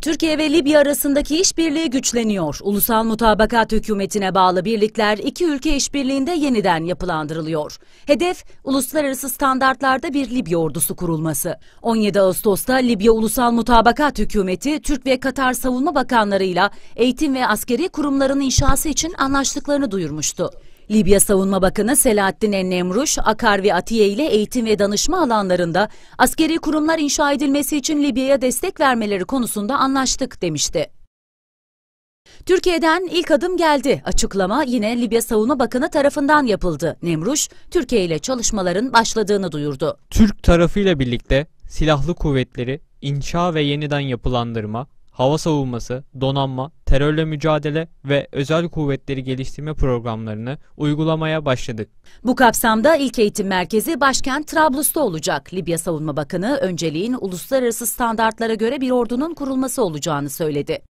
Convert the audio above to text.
Türkiye ve Libya arasındaki işbirliği güçleniyor. Ulusal Mutabakat Hükümeti'ne bağlı birlikler iki ülke işbirliğinde yeniden yapılandırılıyor. Hedef uluslararası standartlarda bir Libya ordusu kurulması. 17 Ağustos'ta Libya Ulusal Mutabakat Hükümeti Türk ve Katar Savunma Bakanlarıyla eğitim ve askeri kurumların inşası için anlaştıklarını duyurmuştu. Libya Savunma Bakanı Selahattin Ennemruş, Akar ve Atiye ile eğitim ve danışma alanlarında askeri kurumlar inşa edilmesi için Libya'ya destek vermeleri konusunda anlaştık demişti. Türkiye'den ilk adım geldi. Açıklama yine Libya Savunma Bakanı tarafından yapıldı. Nemruş, Türkiye ile çalışmaların başladığını duyurdu. Türk tarafıyla birlikte silahlı kuvvetleri, inşa ve yeniden yapılandırma, hava savunması, donanma, terörle mücadele ve özel kuvvetleri geliştirme programlarını uygulamaya başladık. Bu kapsamda ilk eğitim merkezi başkent Trablus'ta olacak. Libya Savunma Bakanı önceliğin uluslararası standartlara göre bir ordunun kurulması olacağını söyledi.